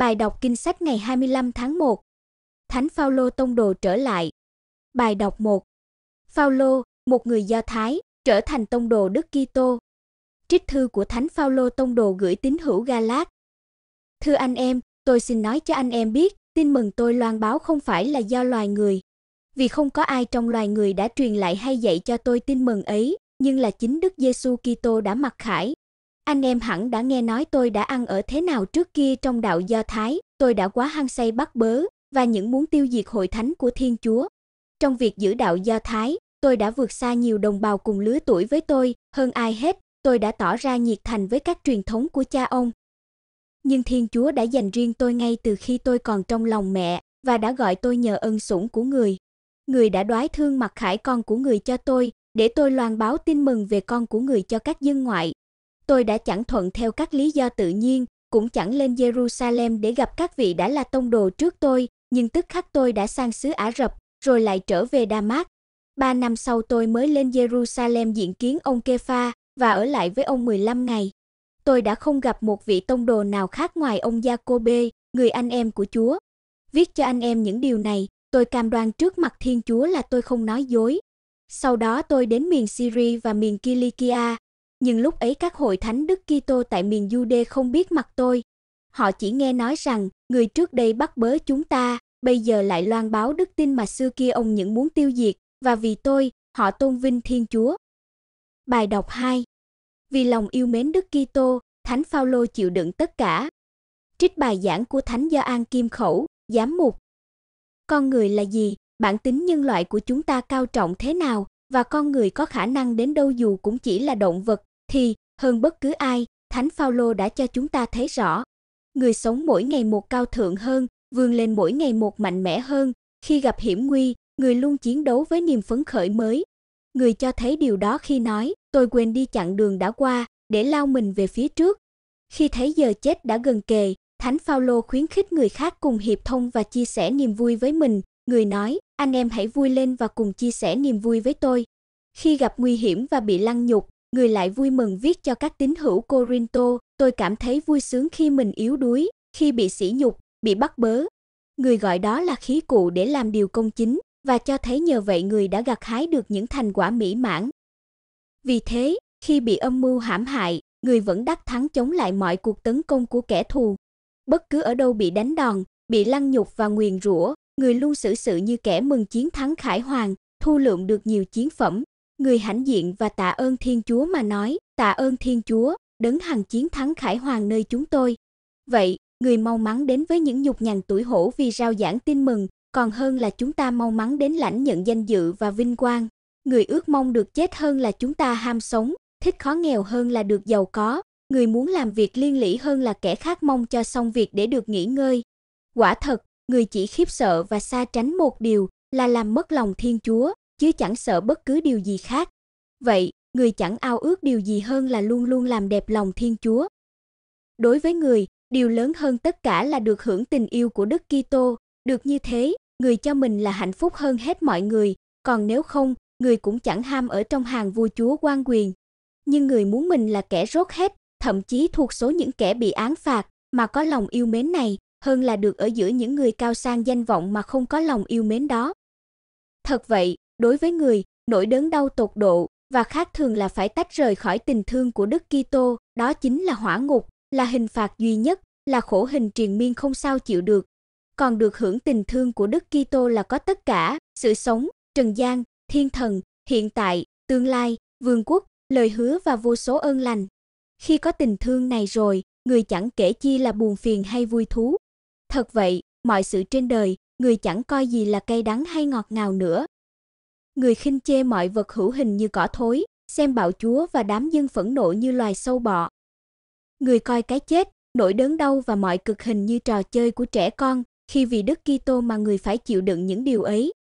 Bài đọc kinh sách ngày 25 tháng 1. Thánh Phaolô tông đồ trở lại. Bài đọc 1. Phaolô, một người Do Thái, trở thành tông đồ Đức Kitô. Trích thư của Thánh Phaolô tông đồ gửi tín hữu Galat. Thưa anh em, tôi xin nói cho anh em biết, tin mừng tôi loan báo không phải là do loài người, vì không có ai trong loài người đã truyền lại hay dạy cho tôi tin mừng ấy, nhưng là chính Đức Giêsu Kitô đã mặc khải, anh em hẳn đã nghe nói tôi đã ăn ở thế nào trước kia trong đạo Do Thái, tôi đã quá hăng say bắt bớ và những muốn tiêu diệt hội thánh của Thiên Chúa. Trong việc giữ đạo Do Thái, tôi đã vượt xa nhiều đồng bào cùng lứa tuổi với tôi, hơn ai hết, tôi đã tỏ ra nhiệt thành với các truyền thống của cha ông. Nhưng Thiên Chúa đã dành riêng tôi ngay từ khi tôi còn trong lòng mẹ và đã gọi tôi nhờ ân sủng của người. Người đã đoái thương mặt khải con của người cho tôi, để tôi loan báo tin mừng về con của người cho các dân ngoại, tôi đã chẳng thuận theo các lý do tự nhiên, cũng chẳng lên Jerusalem để gặp các vị đã là tông đồ trước tôi, nhưng tức khắc tôi đã sang xứ Ả Rập, rồi lại trở về Damas. Ba năm sau tôi mới lên Jerusalem diện kiến ông Kefa và ở lại với ông 15 ngày. Tôi đã không gặp một vị tông đồ nào khác ngoài ông Jacobe, người anh em của Chúa. Viết cho anh em những điều này, tôi cam đoan trước mặt Thiên Chúa là tôi không nói dối. Sau đó tôi đến miền Syria và miền Kilikia, nhưng lúc ấy các hội thánh Đức Kitô tại miền Jude không biết mặt tôi. Họ chỉ nghe nói rằng, người trước đây bắt bớ chúng ta, bây giờ lại loan báo đức tin mà xưa kia ông những muốn tiêu diệt, và vì tôi, họ tôn vinh Thiên Chúa. Bài đọc 2. Vì lòng yêu mến Đức Kitô, Thánh Phaolô chịu đựng tất cả. Trích bài giảng của Thánh Do An Kim Khẩu, giám mục. Con người là gì, bản tính nhân loại của chúng ta cao trọng thế nào và con người có khả năng đến đâu dù cũng chỉ là động vật thì hơn bất cứ ai, Thánh Phaolô đã cho chúng ta thấy rõ, người sống mỗi ngày một cao thượng hơn, vươn lên mỗi ngày một mạnh mẽ hơn, khi gặp hiểm nguy, người luôn chiến đấu với niềm phấn khởi mới. Người cho thấy điều đó khi nói, tôi quên đi chặng đường đã qua để lao mình về phía trước. Khi thấy giờ chết đã gần kề, Thánh Phaolô khuyến khích người khác cùng hiệp thông và chia sẻ niềm vui với mình, người nói, anh em hãy vui lên và cùng chia sẻ niềm vui với tôi. Khi gặp nguy hiểm và bị lăng nhục, người lại vui mừng viết cho các tín hữu Corinto, tôi cảm thấy vui sướng khi mình yếu đuối, khi bị sỉ nhục, bị bắt bớ. Người gọi đó là khí cụ để làm điều công chính và cho thấy nhờ vậy người đã gặt hái được những thành quả mỹ mãn. Vì thế, khi bị âm mưu hãm hại, người vẫn đắc thắng chống lại mọi cuộc tấn công của kẻ thù. Bất cứ ở đâu bị đánh đòn, bị lăng nhục và nguyền rủa, người luôn xử sự như kẻ mừng chiến thắng khải hoàn, thu lượm được nhiều chiến phẩm, người hãnh diện và tạ ơn Thiên Chúa mà nói, tạ ơn Thiên Chúa, đấng hằng chiến thắng khải hoàng nơi chúng tôi. Vậy, người mau mắn đến với những nhục nhằn tuổi hổ vì rao giảng tin mừng, còn hơn là chúng ta mau mắn đến lãnh nhận danh dự và vinh quang. Người ước mong được chết hơn là chúng ta ham sống, thích khó nghèo hơn là được giàu có, người muốn làm việc liên lỉ hơn là kẻ khác mong cho xong việc để được nghỉ ngơi. Quả thật, người chỉ khiếp sợ và xa tránh một điều là làm mất lòng Thiên Chúa chứ chẳng sợ bất cứ điều gì khác. Vậy, người chẳng ao ước điều gì hơn là luôn luôn làm đẹp lòng Thiên Chúa. Đối với người, điều lớn hơn tất cả là được hưởng tình yêu của Đức Kitô, được như thế, người cho mình là hạnh phúc hơn hết mọi người, còn nếu không, người cũng chẳng ham ở trong hàng vua chúa quan quyền. Nhưng người muốn mình là kẻ rốt hết, thậm chí thuộc số những kẻ bị án phạt mà có lòng yêu mến này, hơn là được ở giữa những người cao sang danh vọng mà không có lòng yêu mến đó. Thật vậy, đối với người, nỗi đớn đau tột độ và khác thường là phải tách rời khỏi tình thương của Đức Kitô, đó chính là hỏa ngục, là hình phạt duy nhất, là khổ hình triền miên không sao chịu được. Còn được hưởng tình thương của Đức Kitô là có tất cả, sự sống, trần gian, thiên thần, hiện tại, tương lai, vương quốc, lời hứa và vô số ơn lành. Khi có tình thương này rồi, người chẳng kể chi là buồn phiền hay vui thú. Thật vậy, mọi sự trên đời, người chẳng coi gì là cay đắng hay ngọt ngào nữa, người khinh chê mọi vật hữu hình như cỏ thối, xem bạo chúa và đám dân phẫn nộ như loài sâu bọ. Người coi cái chết, nỗi đớn đau và mọi cực hình như trò chơi của trẻ con, khi vì Đức Kitô mà người phải chịu đựng những điều ấy,